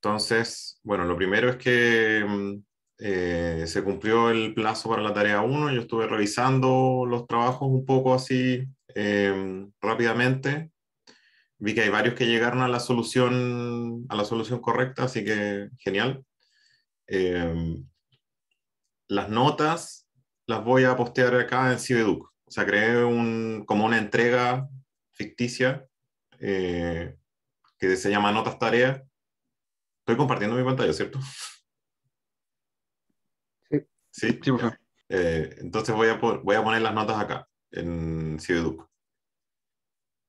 Entonces, bueno, lo primero es que mm, eh, se cumplió el plazo para la tarea 1, yo estuve revisando los trabajos un poco así eh, rápidamente, vi que hay varios que llegaron a la solución, a la solución correcta, así que genial. Eh, las notas las voy a postear acá en Cibeduc. O sea, creé un, como una entrega ficticia que se llama Notas Tarea, Estoy compartiendo mi pantalla, ¿cierto? Sí. Sí, eh, entonces voy a, poner las notas acá, en Civeduc.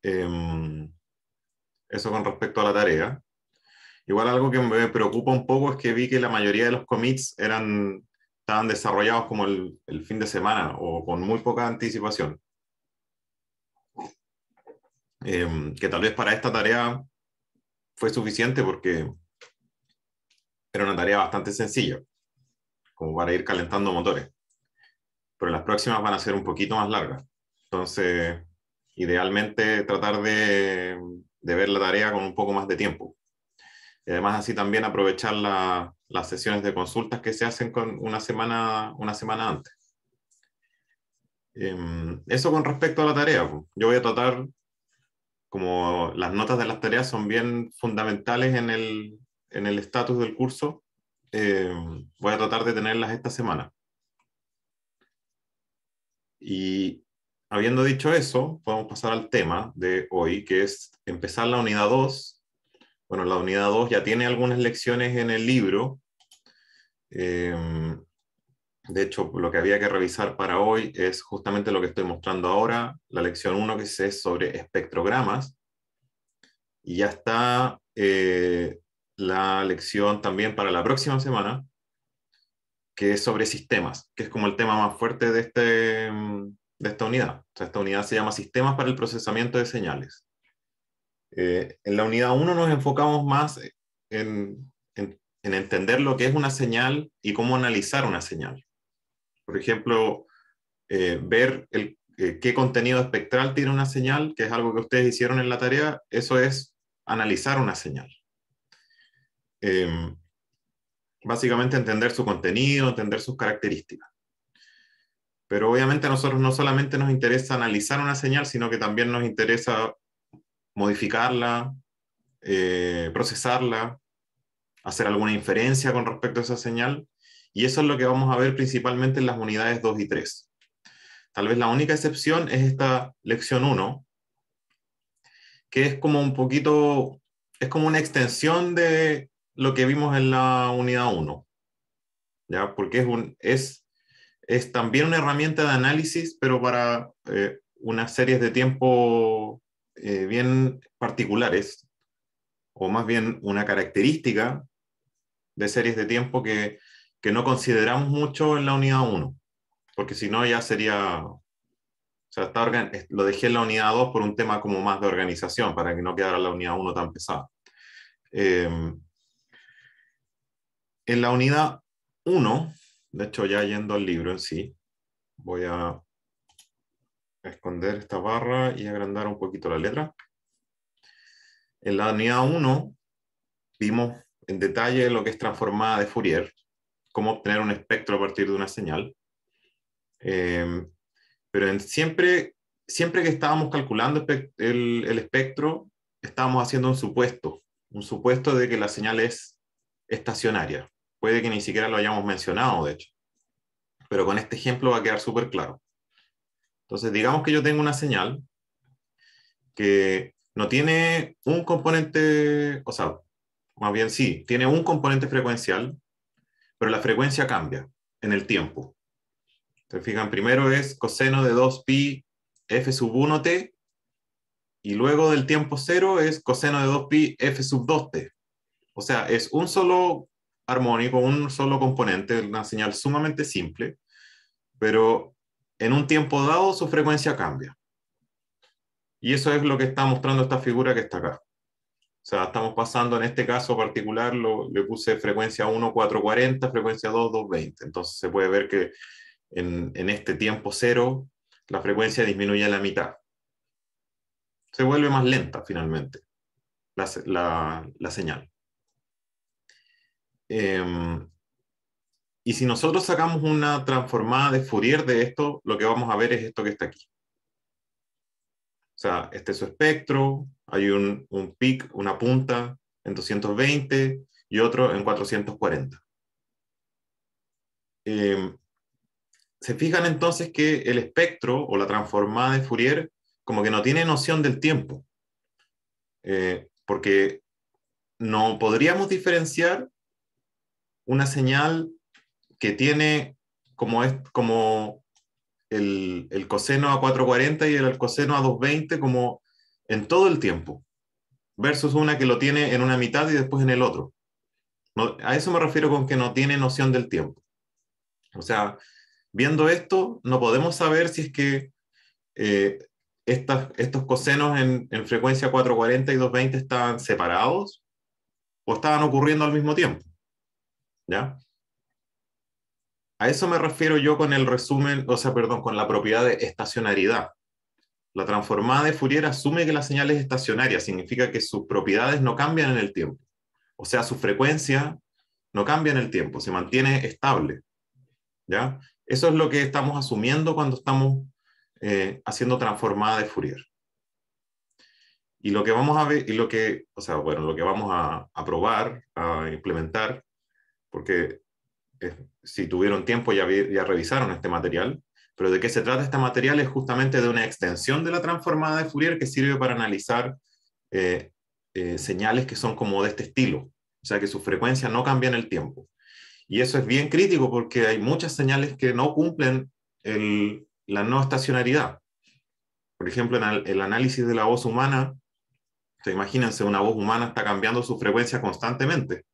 Em, eso con respecto a la tarea. Igual algo que me preocupa un poco es que vi que la mayoría de los commits eran, estaban desarrollados como el, fin de semana o con muy poca anticipación. Em, que tal vez para esta tarea fue suficiente porque era una tarea bastante sencilla, como para ir calentando motores. Pero las próximas van a ser un poquito más largas. Entonces, idealmente tratar de, ver la tarea con un poco más de tiempo. Y además así también aprovechar las sesiones de consultas que se hacen con una, semana, una semana antes. Em, eso con respecto a la tarea. Yo voy a tratar, como las notas de las tareas son bien fundamentales en el, en el estatus del curso. Eh, voy a tratar de tenerlas esta semana. Y habiendo dicho eso, podemos pasar al tema de hoy, que es empezar la unidad 2. Bueno, la unidad 2 ya tiene algunas lecciones en el libro. Em, de hecho, lo que había que revisar para hoy es justamente lo que estoy mostrando ahora, la lección 1 que es sobre espectrogramas. Y ya está eh, la lección también para la próxima semana, que es sobre sistemas, que es como el tema más fuerte de, este, mm, de esta unidad. esta unidad se llama Sistemas para el Procesamiento de Señales. Eh, en la unidad 1 nos enfocamos más en, entender lo que es una señal y cómo analizar una señal. Por ejemplo, eh, ver el, eh, qué contenido espectral tiene una señal, que es algo que ustedes hicieron en la tarea, eso es analizar una señal. Em, básicamente entender su contenido, entender sus características. Pero obviamente a nosotros no solamente nos interesa analizar una señal, sino que también nos interesa modificarla, eh, procesarla, hacer alguna inferencia con respecto a esa señal. Y eso es lo que vamos a ver principalmente en las unidades 2 y 3. Tal vez la única excepción es esta lección 1, que es como un poquito, es como una extensión de lo que vimos en la unidad 1, ¿ya? Porque es, un, es, es también una herramienta de análisis, pero para eh, unas series de tiempo eh, bien particulares, o más bien una característica de series de tiempo que, que no consideramos mucho en la unidad 1, porque si no ya sería... O sea, lo dejé en la unidad 2 por un tema como más de organización, para que no quedara la unidad 1 tan pesada. Eh, en la unidad 1, de hecho ya yendo al libro en sí, voy a esconder esta barra y agrandar un poquito la letra. En la unidad 1 vimos en detalle lo que es transformada de Fourier, cómo obtener un espectro a partir de una señal. Em, pero siempre, siempre que estábamos calculando el, espectro, estábamos haciendo un supuesto, un supuesto de que la señal es estacionaria. Puede que ni siquiera lo hayamos mencionado, de hecho. Pero con este ejemplo va a quedar súper claro. Entonces, digamos que yo tengo una señal que no tiene un componente, o sea, más bien sí, tiene un componente frecuencial, pero la frecuencia cambia en el tiempo. Entonces, fijan, primero es coseno de 2pi f sub 1t, y luego del tiempo cero es coseno de 2pi f sub 2t. O sea, es un solo armónico, un solo componente, una señal sumamente simple, pero en un tiempo dado su frecuencia cambia. Y eso es lo que está mostrando esta figura que está acá. O sea, estamos pasando en este caso particular, lo, le puse frecuencia 1, 40, frecuencia 2, 20. Entonces se puede ver que en, este tiempo cero la frecuencia disminuye a la mitad. Se vuelve más lenta finalmente la señal. Em, y si nosotros sacamos una transformada de Fourier de esto, lo que vamos a ver es esto que está aquí. O sea, este es su espectro, hay un, un pic, una punta en 220 y otro en 440. Em, se fijan entonces que el espectro o la transformada de Fourier como que no tiene noción del tiempo, eh, porque no podríamos diferenciar una señal que tiene como, es, como el, el coseno a 440 y el coseno a 220 como en todo el tiempo, versus una que lo tiene en una mitad y después en el otro. a eso me refiero con que no tiene noción del tiempo. O sea, viendo esto, no podemos saber si es que eh, estas, estos cosenos en, en, frecuencia 440 y 220 estaban separados o estaban ocurriendo al mismo tiempo. ¿ya? A eso me refiero yo con el resumen, o sea, perdón, con la propiedad de estacionaridad. La transformada de Fourier asume que la señal es estacionaria, significa que sus propiedades no cambian en el tiempo. O sea, su frecuencia no cambia en el tiempo, se mantiene estable. ¿Ya? Eso es lo que estamos asumiendo cuando estamos eh, haciendo transformada de Fourier. Y lo que vamos a ver, y lo que, o sea, bueno, lo que vamos a, a probar, a implementar, porque eh, si tuvieron tiempo ya, revisaron este material, pero de qué se trata este material es justamente de una extensión de la transformada de Fourier que sirve para analizar eh, eh, señales que son como de este estilo, o sea que su frecuencia no cambia en el tiempo. Y eso es bien crítico porque hay muchas señales que no cumplen la no estacionariedad. Por ejemplo, en el, análisis de la voz humana, imagínense, una voz humana está cambiando su frecuencia constantemente.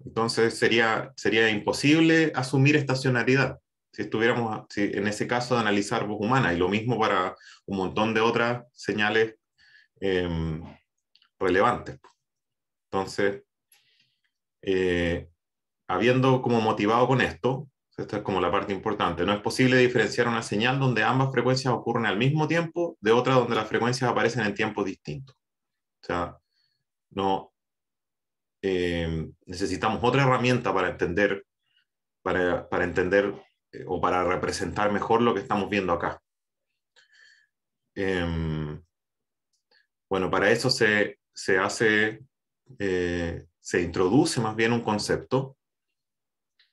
Entonces sería, sería imposible asumir estacionalidad si estuviéramos si, en ese caso de analizar voz humana y lo mismo para un montón de otras señales em, relevantes. Entonces, eh, habiendo como motivado con esto, esta es como la parte importante, no es posible diferenciar una señal donde ambas frecuencias ocurren al mismo tiempo de otra donde las frecuencias aparecen en tiempos distintos. O sea, no, eh, necesitamos otra herramienta para entender, para, entender eh, o para representar mejor lo que estamos viendo acá. Em, bueno, para eso se, hace, eh, se introduce más bien un concepto,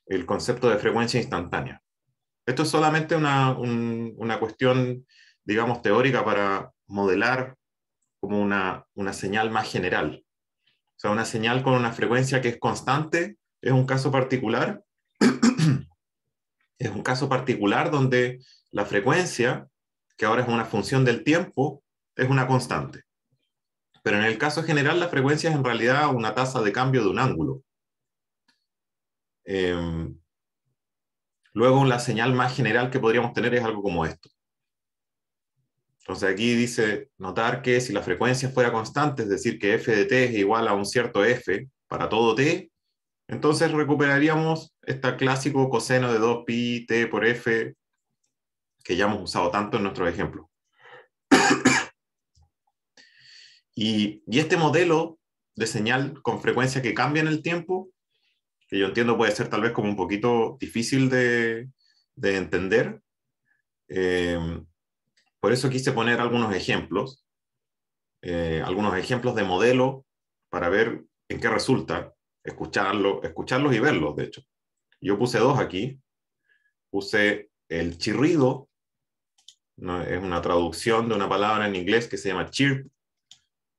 el concepto de frecuencia instantánea. Esto es solamente una, cuestión, digamos, teórica para modelar como una señal más general, o sea, una señal con una frecuencia que es constante es un caso particular. es un caso particular donde la frecuencia, que ahora es una función del tiempo, es una constante. Pero en el caso general, la frecuencia es en realidad una tasa de cambio de un ángulo. Em, luego, la señal más general que podríamos tener es algo como esto. Entonces aquí dice, notar que si la frecuencia fuera constante, es decir, que f de t es igual a un cierto f para todo t, entonces recuperaríamos este clásico coseno de 2pi t por f que ya hemos usado tanto en nuestro ejemplo. y, este modelo de señal con frecuencia que cambia en el tiempo, que yo entiendo puede ser tal vez como un poquito difícil de, de entender, eh, por eso quise poner algunos ejemplos, eh, algunos ejemplos de modelo para ver en qué resulta escucharlo, escucharlos y verlos, de hecho. Yo puse dos aquí. Puse el chirrido, es una traducción de una palabra en inglés que se llama chirp.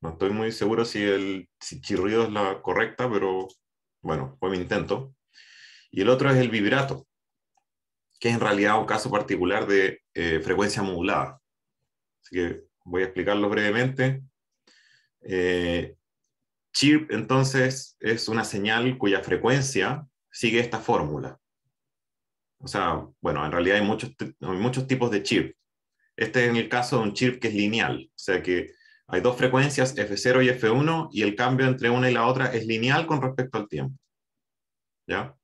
No estoy muy seguro si el chirrido es la correcta, pero bueno, fue mi intento. Y el otro es el vibrato, que es en realidad un caso particular de eh, frecuencia modulada. Así que voy a explicarlo brevemente. Chip, eh, chirp entonces es una señal cuya frecuencia sigue esta fórmula. O sea, bueno, en realidad hay muchos, muchos tipos de chirp. Este es en el caso de un chirp que es lineal, o sea que hay dos frecuencias, F0 y F1, y el cambio entre una y la otra es lineal con respecto al tiempo. ¿Ya?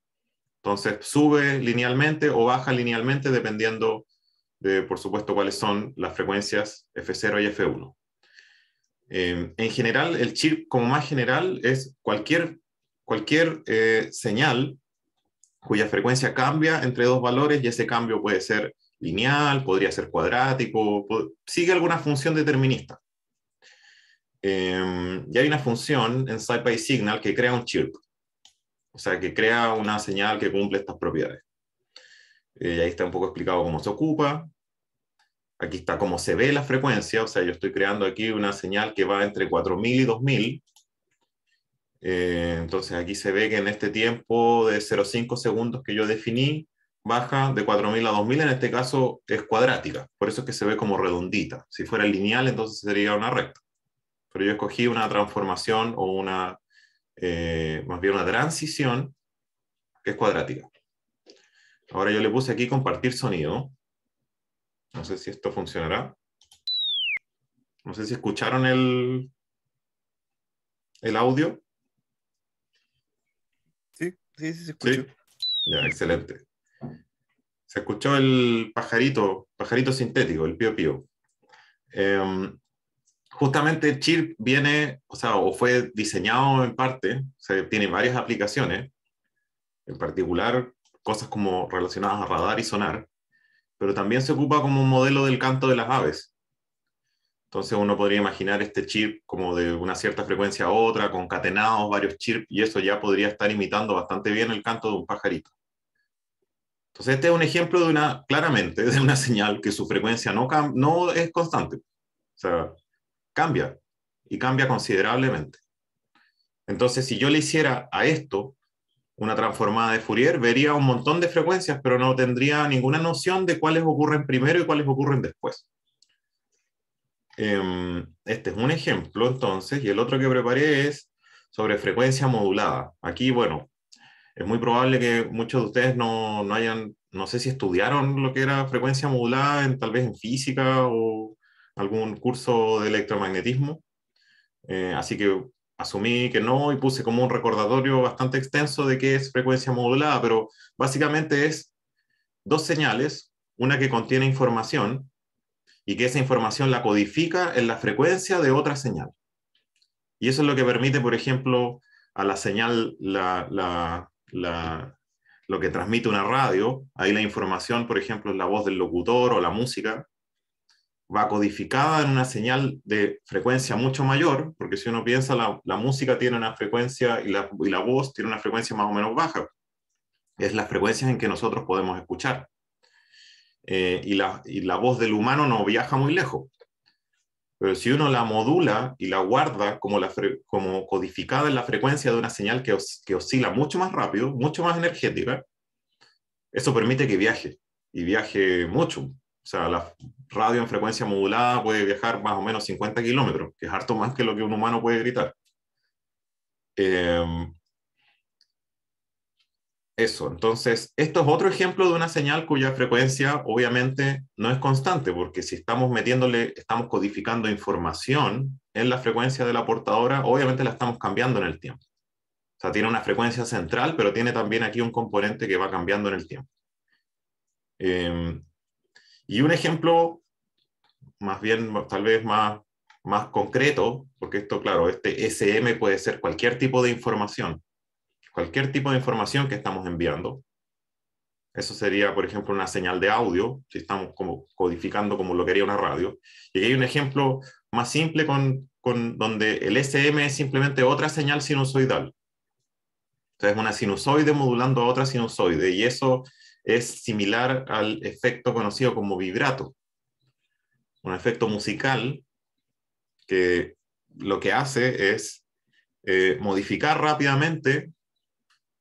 Entonces sube linealmente o baja linealmente dependiendo de, por supuesto, cuáles son las frecuencias F0 y F1. Eh, en general, el chirp como más general es cualquier, cualquier eh, señal cuya frecuencia cambia entre dos valores y ese cambio puede ser lineal, podría ser cuadrático, sigue alguna función determinista. Eh, y hay una función en SciPy Signal que crea un chirp, o sea, que crea una señal que cumple estas propiedades. Eh, ahí está un poco explicado cómo se ocupa. Aquí está cómo se ve la frecuencia, o sea, yo estoy creando aquí una señal que va entre 4000 y 2000. Eh, entonces aquí se ve que en este tiempo de 0,5 segundos que yo definí, baja de 4000 a 2000, en este caso es cuadrática, por eso es que se ve como redondita. Si fuera lineal, entonces sería una recta. Pero yo escogí una transformación o una, eh, más bien una transición que es cuadrática. Ahora yo le puse aquí compartir sonido. No sé si esto funcionará. No sé si escucharon el, el audio. Sí, sí, sí se escuchó. Ya, excelente. Se escuchó el pajarito, pajarito sintético, el pío pío. Em, justamente Chirp viene, o sea, o fue diseñado en parte, o sea, tiene varias aplicaciones. En particular, cosas como relacionadas a radar y sonar, pero también se ocupa como un modelo del canto de las aves. Entonces uno podría imaginar este chirp como de una cierta frecuencia a otra, concatenados, varios chips y eso ya podría estar imitando bastante bien el canto de un pajarito. Entonces este es un ejemplo de una, claramente, de una señal que su frecuencia no, no es constante. O sea, cambia, y cambia considerablemente. Entonces, si yo le hiciera a esto una transformada de Fourier, vería un montón de frecuencias, pero no tendría ninguna noción de cuáles ocurren primero y cuáles ocurren después. Em, este es un ejemplo, entonces, y el otro que preparé es sobre frecuencia modulada. Aquí, bueno, es muy probable que muchos de ustedes no, hayan, no sé si estudiaron lo que era frecuencia modulada, en, tal vez en física o algún curso de electromagnetismo. Eh, así que asumí que no y puse como un recordatorio bastante extenso de qué es frecuencia modulada, pero básicamente es dos señales, una que contiene información y que esa información la codifica en la frecuencia de otra señal. Y eso es lo que permite, por ejemplo, a la señal, lo que transmite una radio, ahí la información, por ejemplo, es la voz del locutor o la música, va codificada en una señal de frecuencia mucho mayor, porque si uno piensa, la, música tiene una frecuencia y la, voz tiene una frecuencia más o menos baja. Es las frecuencias en que nosotros podemos escuchar. Eh, y, la, voz del humano no viaja muy lejos. Pero si uno la modula y la guarda como, la como codificada en la frecuencia de una señal que, que, oscila mucho más rápido, mucho más energética, eso permite que viaje y viaje mucho. O sea, la radio en frecuencia modulada puede viajar más o menos 50 kilómetros, que es harto más que lo que un humano puede gritar. Em, eso, entonces, esto es otro ejemplo de una señal cuya frecuencia obviamente no es constante, porque si estamos metiéndole, estamos codificando información en la frecuencia de la portadora, obviamente la estamos cambiando en el tiempo. O sea, tiene una frecuencia central, pero tiene también aquí un componente que va cambiando en el tiempo. Eh, y un ejemplo más bien, tal vez más, más concreto, porque esto, claro, este SM puede ser cualquier tipo de información, cualquier tipo de información que estamos enviando. Eso sería, por ejemplo, una señal de audio, si estamos codificando como lo quería una radio. Y hay un ejemplo más simple con, con donde el SM es simplemente otra señal sinusoidal. Entonces, una sinusoide modulando a otra sinusoide, y eso es similar al efecto conocido como vibrato, un efecto musical que lo que hace es eh, modificar rápidamente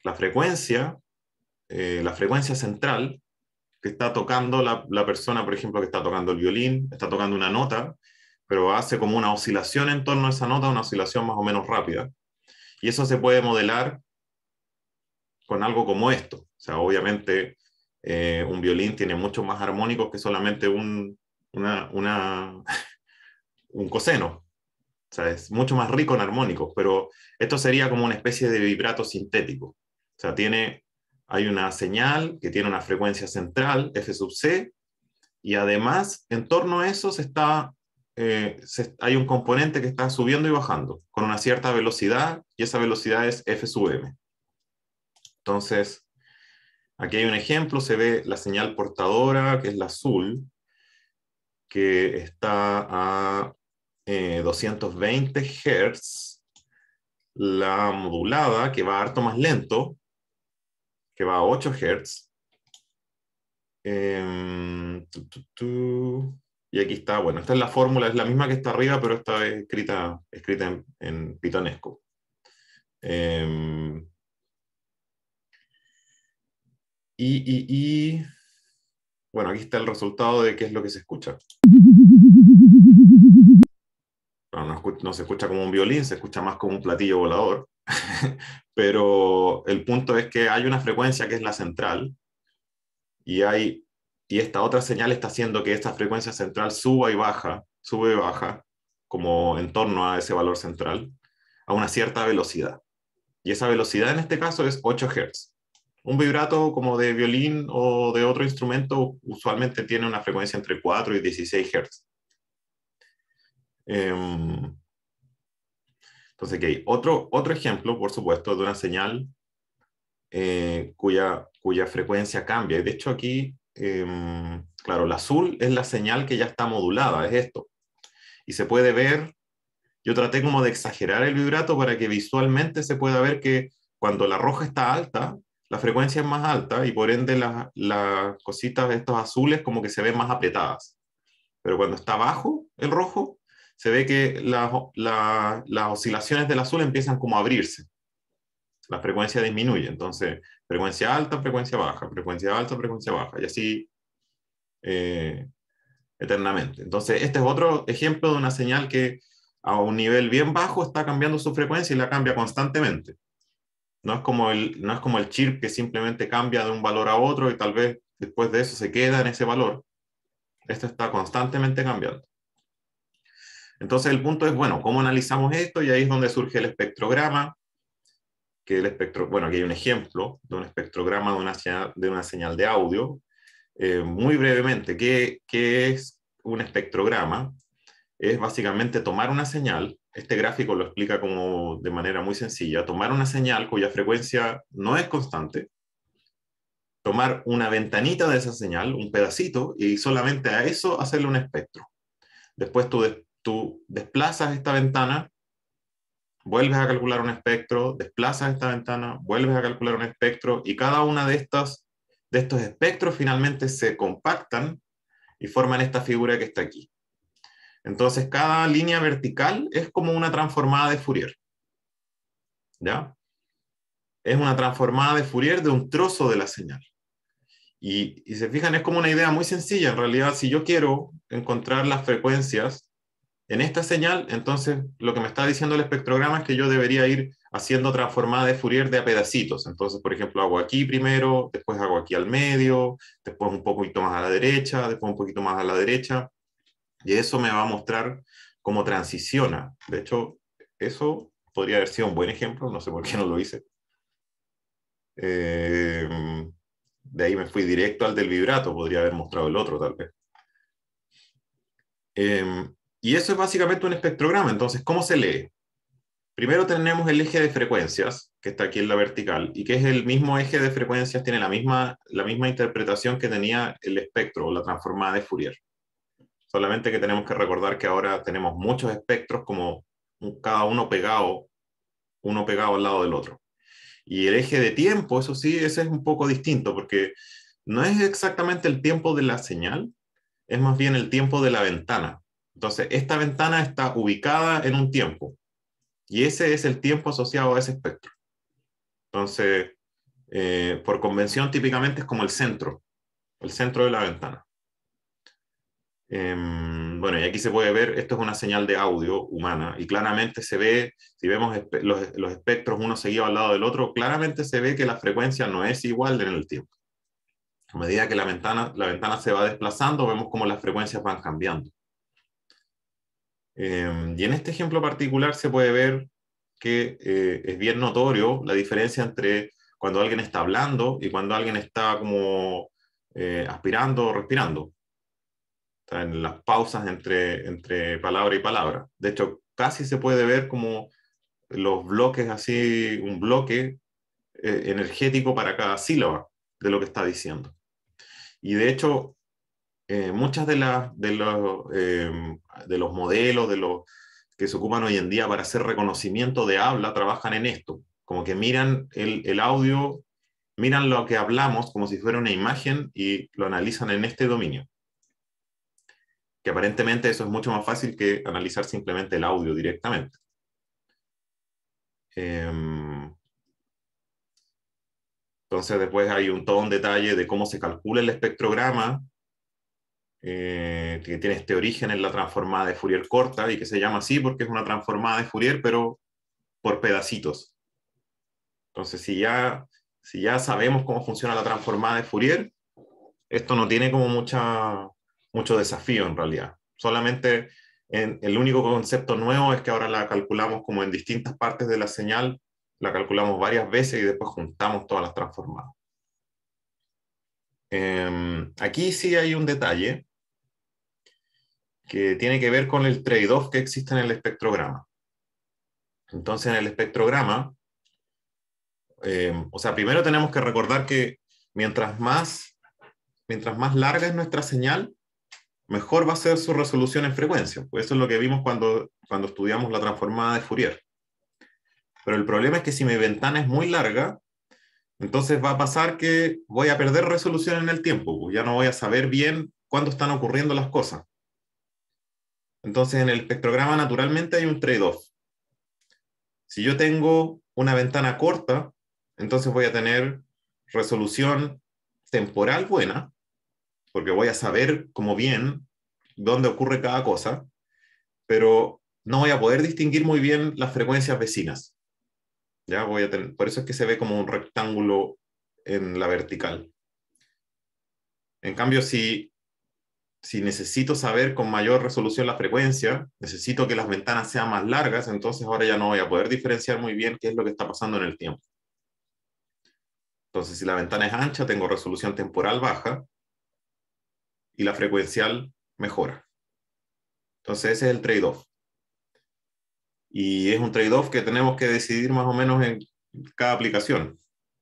la frecuencia, eh, la frecuencia central que está tocando la, la, persona, por ejemplo, que está tocando el violín, está tocando una nota, pero hace como una oscilación en torno a esa nota, una oscilación más o menos rápida. Y eso se puede modelar con algo como esto. O sea, obviamente eh, un violín tiene mucho más armónicos que solamente un, un coseno. O sea, es mucho más rico en armónicos, pero esto sería como una especie de vibrato sintético. O sea, tiene, hay una señal que tiene una frecuencia central, F sub C, y además, en torno a eso se está, eh, hay un componente que está subiendo y bajando con una cierta velocidad, y esa velocidad es F sub M. Entonces, Aquí hay un ejemplo, se ve la señal portadora, que es la azul, que está a 220 eh, Hz, la modulada, que va harto más lento, que va a 8 Hz, em, y aquí está, bueno, esta es la fórmula, es la misma que está arriba, pero está escrita, escrita en, pitonesco. Em, y, bueno, aquí está el resultado de qué es lo que se escucha. No, no, se escucha como un violín, se escucha más como un platillo volador, pero el punto es que hay una frecuencia que es la central y, hay, y esta otra señal está haciendo que esta frecuencia central suba y baja, sube y baja, como en torno a ese valor central, a una cierta velocidad. Y esa velocidad en este caso es 8 Hz un vibrato como de violín o de otro instrumento usualmente tiene una frecuencia entre 4 y 16 Hz. Em, entonces, okay. otro, otro ejemplo, por supuesto, de una señal eh, cuya, cuya frecuencia cambia. Y de hecho aquí, em, claro, el azul es la señal que ya está modulada, es esto. Y se puede ver, yo traté como de exagerar el vibrato para que visualmente se pueda ver que cuando la roja está alta, la frecuencia es más alta y por ende las cositas de estos azules como que se ven más apretadas. Pero cuando está bajo el rojo, se ve que las oscilaciones del azul empiezan como a abrirse. La frecuencia disminuye, entonces frecuencia alta, frecuencia baja, frecuencia alta, frecuencia baja, y así eh, eternamente. Entonces, este es otro ejemplo de una señal que a un nivel bien bajo está cambiando su frecuencia y la cambia constantemente. No es como el, no es como el chip que simplemente cambia de un valor a otro y tal vez después de eso se queda en ese valor. Esto está constantemente cambiando. Entonces el punto es, bueno, ¿cómo analizamos esto? Y ahí es donde surge el espectrograma, que el espectro, bueno, aquí hay un ejemplo de un espectrograma de una señal de, una señal de audio. Eh, muy brevemente, ¿qué, ¿qué es un espectrograma? Es básicamente tomar una señal este gráfico lo explica como de manera muy sencilla, tomar una señal cuya frecuencia no es constante, tomar una ventanita de esa señal, un pedacito, y solamente a eso hacerle un espectro. Después tú, desplazas esta ventana, vuelves a calcular un espectro, desplazas esta ventana, vuelves a calcular un espectro, y cada una de estas de estos espectros finalmente se compactan y forman esta figura que está aquí. Entonces, cada línea vertical es como una transformada de Fourier. ¿Ya? Es una transformada de Fourier de un trozo de la señal. Y, si se fijan, es como una idea muy sencilla. En realidad, si yo quiero encontrar las frecuencias en esta señal, entonces lo que me está diciendo el espectrograma es que yo debería ir haciendo transformada de Fourier de a pedacitos. Entonces, por ejemplo, hago aquí primero, después hago aquí al medio, después un poquito más a la derecha, después un poquito más a la derecha. Y eso me va a mostrar cómo transiciona. De hecho, eso podría haber sido un buen ejemplo, no sé por qué no lo hice. Eh, de ahí me fui directo al del vibrato, podría haber mostrado el otro tal vez. Em, y eso es básicamente un espectrograma. Entonces, ¿cómo se lee? Primero tenemos el eje de frecuencias, que está aquí en la vertical, y que es el mismo eje de frecuencias, tiene la misma, la misma interpretación que tenía el espectro o la transformada de Fourier. Solamente que tenemos que recordar que ahora tenemos muchos espectros como cada uno pegado, uno pegado al lado del otro. Y el eje de tiempo, eso sí, ese es un poco distinto porque no es exactamente el tiempo de la señal, es más bien el tiempo de la ventana. Entonces, esta ventana está ubicada en un tiempo y ese es el tiempo asociado a ese espectro. Entonces, eh, por convención, típicamente es como el centro, el centro de la ventana. Em, bueno, y aquí se puede ver, esto es una señal de audio humana y claramente se ve, si vemos los, espectros uno seguido al lado del otro, claramente se ve que la frecuencia no es igual en el tiempo. A medida que la ventana, la ventana se va desplazando, vemos cómo las frecuencias van cambiando. Em, y en este ejemplo particular se puede ver que eh, es bien notorio la diferencia entre cuando alguien está hablando y cuando alguien está como eh, aspirando o respirando en las pausas entre, entre palabra y palabra. De hecho, casi se puede ver como los bloques así, un bloque eh, energético para cada sílaba de lo que está diciendo. Y de hecho, eh, muchas de, las, de, los, eh, de los modelos de los que se ocupan hoy en día para hacer reconocimiento de habla trabajan en esto, como que miran el audio, miran lo que hablamos como si fuera una imagen y lo analizan en este dominio que aparentemente eso es mucho más fácil que analizar simplemente el audio directamente. Em, entonces después hay un todo un detalle de cómo se calcula el espectrograma, eh, que tiene este origen en la transformada de Fourier corta y que se llama así porque es una transformada de Fourier, pero por pedacitos. Entonces, si ya, si ya sabemos cómo funciona la transformada de Fourier, esto no tiene como mucha, mucho desafío en realidad. Solamente el único concepto nuevo es que ahora la calculamos como en distintas partes de la señal, la calculamos varias veces y después juntamos todas las transformadas. Em, aquí sí hay un detalle que tiene que ver con el trade-off que existe en el espectrograma. Entonces, en el espectrograma, em, o sea, primero tenemos que recordar que mientras más, mientras más larga es nuestra señal, mejor va a ser su resolución en frecuencia. Pues eso es lo que vimos cuando, cuando estudiamos la transformada de Fourier. Pero el problema es que si mi ventana es muy larga, entonces va a pasar que voy a perder resolución en el tiempo, pues ya no voy a saber bien cuándo están ocurriendo las cosas. Entonces en el espectrograma naturalmente hay un trade-off. Si yo tengo una ventana corta, entonces voy a tener resolución temporal buena, porque voy a saber como bien dónde ocurre cada cosa, pero no voy a poder distinguir muy bien las frecuencias vecinas. Ya voy a tener, por eso es que se ve como un rectángulo en la vertical. En cambio, si, si necesito saber con mayor resolución la frecuencia, necesito que las ventanas sean más largas, entonces ahora ya no voy a poder diferenciar muy bien qué es lo que está pasando en el tiempo. Entonces, si la ventana es ancha, tengo resolución temporal baja, y la frecuencial mejora. Entonces ese es el trade-off. Y es un trade-off que tenemos que decidir más o menos en cada aplicación,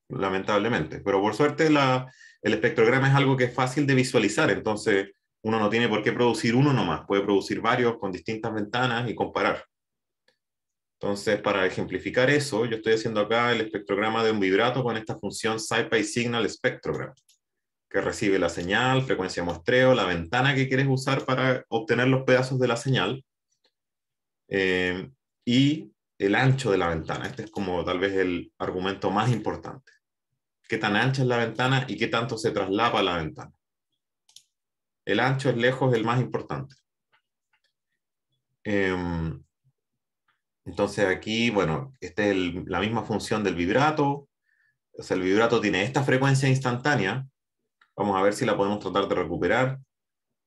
lamentablemente. Pero por suerte el espectrograma es algo que es fácil de visualizar, entonces uno no tiene por qué producir uno nomás, puede producir varios con distintas ventanas y comparar. Entonces, para ejemplificar eso, yo estoy haciendo acá el espectrograma de un vibrato con esta función SciPy Signal Spectrogram que recibe la señal, frecuencia de muestreo, la ventana que quieres usar para obtener los pedazos de la señal eh, y el ancho de la ventana. Este es como tal vez el argumento más importante. ¿Qué tan ancha es la ventana y qué tanto se traslapa la ventana? El ancho es lejos el más importante. Em, entonces aquí, bueno, esta es la misma función del vibrato. O sea, el vibrato tiene esta frecuencia instantánea, Vamos a ver si la podemos tratar de recuperar.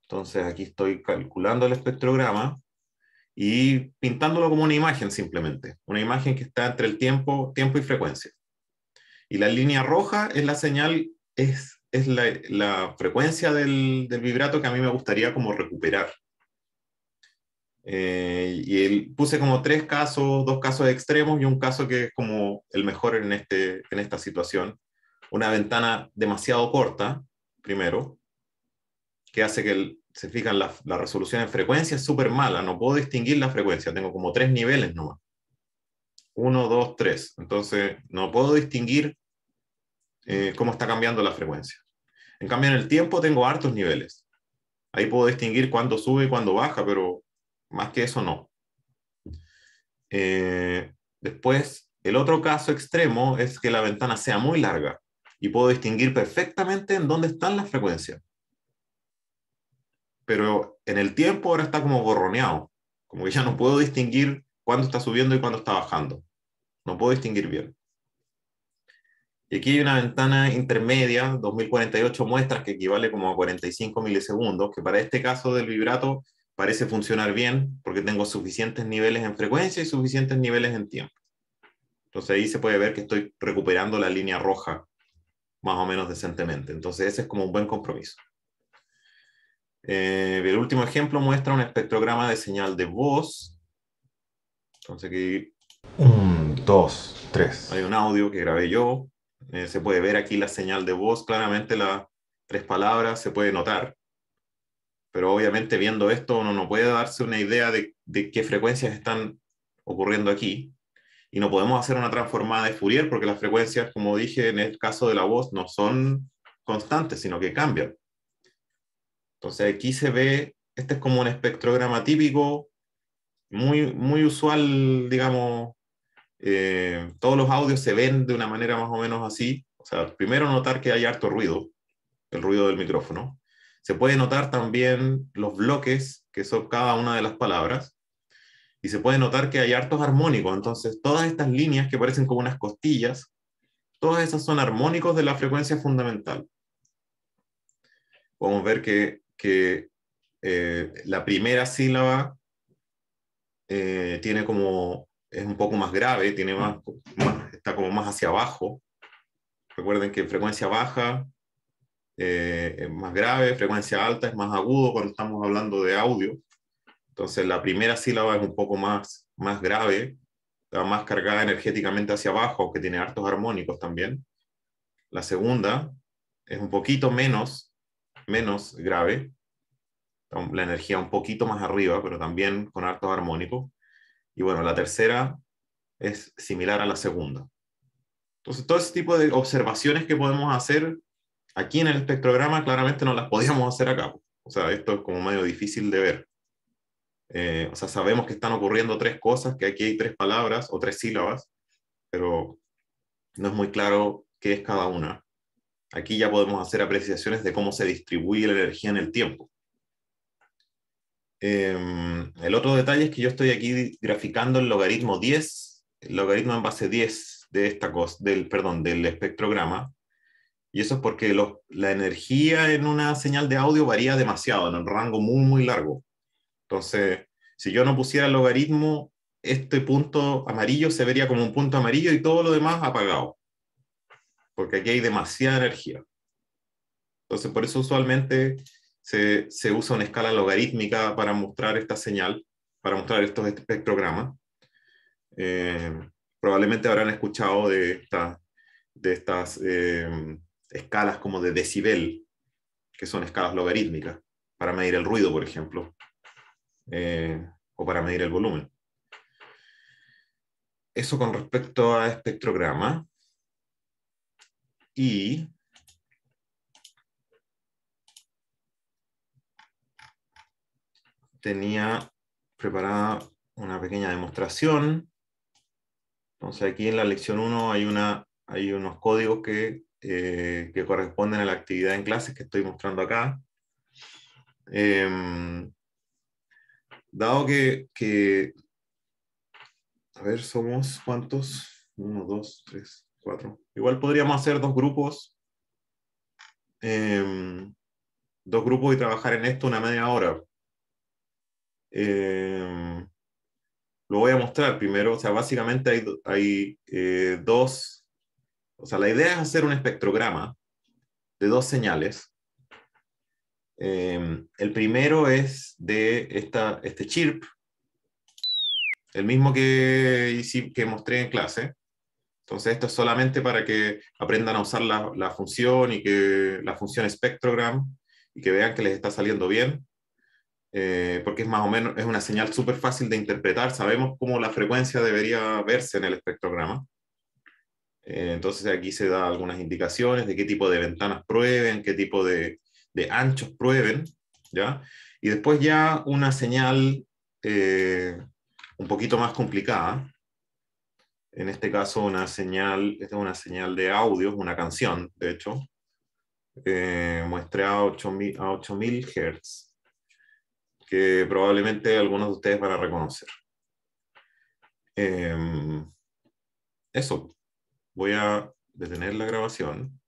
Entonces aquí estoy calculando el espectrograma y pintándolo como una imagen simplemente, una imagen que está entre el tiempo, tiempo y frecuencia. Y la línea roja es la señal, es, es la, frecuencia del, vibrato que a mí me gustaría como recuperar. Eh, y puse como tres casos, dos casos extremos y un caso que es como el mejor en, este, en esta situación. Una ventana demasiado corta, primero, que hace que, se fijan, la, resolución en frecuencia es súper mala, no puedo distinguir la frecuencia, tengo como tres niveles nomás. Uno, dos, tres. Entonces, no puedo distinguir eh, cómo está cambiando la frecuencia. En cambio, en el tiempo tengo hartos niveles. Ahí puedo distinguir cuándo sube y cuándo baja, pero más que eso no. Eh, después, el otro caso extremo es que la ventana sea muy larga y puedo distinguir perfectamente en dónde están las frecuencias. Pero en el tiempo ahora está como borroneado, como que ya no puedo distinguir cuándo está subiendo y cuándo está bajando. No puedo distinguir bien. Y aquí hay una ventana intermedia, 2048 muestras, que equivale como a 45 milisegundos, que para este caso del vibrato parece funcionar bien porque tengo suficientes niveles en frecuencia y suficientes niveles en tiempo. Entonces ahí se puede ver que estoy recuperando la línea roja más o menos decentemente. Entonces ese es como un buen compromiso. Eh, el último ejemplo muestra un espectrograma de señal de voz. Entonces aquí... Un, dos, tres. Hay un audio que grabé yo. Eh, se puede ver aquí la señal de voz. Claramente las tres palabras se puede notar. Pero obviamente viendo esto uno no puede darse una idea de, de qué frecuencias están ocurriendo aquí y no podemos hacer una transformada de Fourier porque las frecuencias, como dije en el caso de la voz, no son constantes, sino que cambian. Entonces aquí se ve, este es como un espectrograma típico, muy, muy usual, digamos, eh, todos los audios se ven de una manera más o menos así. O sea, primero notar que hay harto ruido, el ruido del micrófono. Se puede notar también los bloques que son cada una de las palabras y se puede notar que hay hartos armónicos. Entonces, todas estas líneas que parecen como unas costillas, todas esas son armónicos de la frecuencia fundamental. Podemos ver que, eh, la primera sílaba eh, tiene como, es un poco más grave, tiene más, está como más hacia abajo. Recuerden que frecuencia baja eh, es más grave, frecuencia alta es más agudo cuando estamos hablando de audio. Entonces la primera sílaba es un poco más, más grave, está más cargada energéticamente hacia abajo, que tiene hartos armónicos también. La segunda es un poquito menos, menos grave, la energía un poquito más arriba, pero también con hartos armónicos. Y bueno, la tercera es similar a la segunda. Entonces, todo ese tipo de observaciones que podemos hacer aquí en el espectrograma, claramente no las podíamos hacer acá. O sea, esto es como medio difícil de ver. Eh, o sea, sabemos que están ocurriendo tres cosas, que aquí hay tres palabras o tres sílabas, pero no es muy claro qué es cada una. Aquí ya podemos hacer apreciaciones de cómo se distribuye la energía en el tiempo. Em, el otro detalle es que yo estoy aquí graficando el logaritmo 10, el logaritmo en base 10 de esta cosa, del, perdón, del espectrograma, y eso es porque la energía en una señal de audio varía demasiado, en un rango muy, muy largo. Entonces, si yo no pusiera el logaritmo, este punto amarillo se vería como un punto amarillo y todo lo demás apagado, porque aquí hay demasiada energía. Entonces, por eso usualmente se, usa una escala logarítmica para mostrar esta señal, para mostrar estos espectrogramas. Eh, probablemente habrán escuchado de, esta, de estas eh, escalas como de decibel, que son escalas logarítmicas, para medir el ruido, por ejemplo. Eh, o para medir el volumen. Eso con respecto a espectrograma. Y tenía preparada una pequeña demostración. Entonces aquí en la lección 1 hay, hay unos códigos que, eh, que corresponden a la actividad en clases que estoy mostrando acá. Em, dado que, a ver, somos cuántos? Uno, dos, tres, cuatro. Igual podríamos hacer dos grupos, em, dos grupos y trabajar en esto una media hora. Em, lo voy a mostrar primero, o sea, básicamente hay, eh, dos, o sea, la idea es hacer un espectrograma de dos señales Em, el primero es de esta, este chirp, el mismo que, que mostré en clase. Entonces, esto es solamente para que aprendan a usar la, función y que la función spectrogram y que vean que les está saliendo bien. Eh, porque es más o menos, es una señal súper fácil de interpretar, sabemos cómo la frecuencia debería verse en el espectrograma. Eh, entonces aquí se da algunas indicaciones de qué tipo de ventanas prueben, qué tipo de, de anchos prueben, ¿ya? Y después ya una señal eh, un poquito más complicada, en este caso una señal, esta es una señal de audio, una canción, de hecho, eh, muestre a 8000, Hz, que probablemente algunos de ustedes van a reconocer. Em, eso, voy a detener la grabación.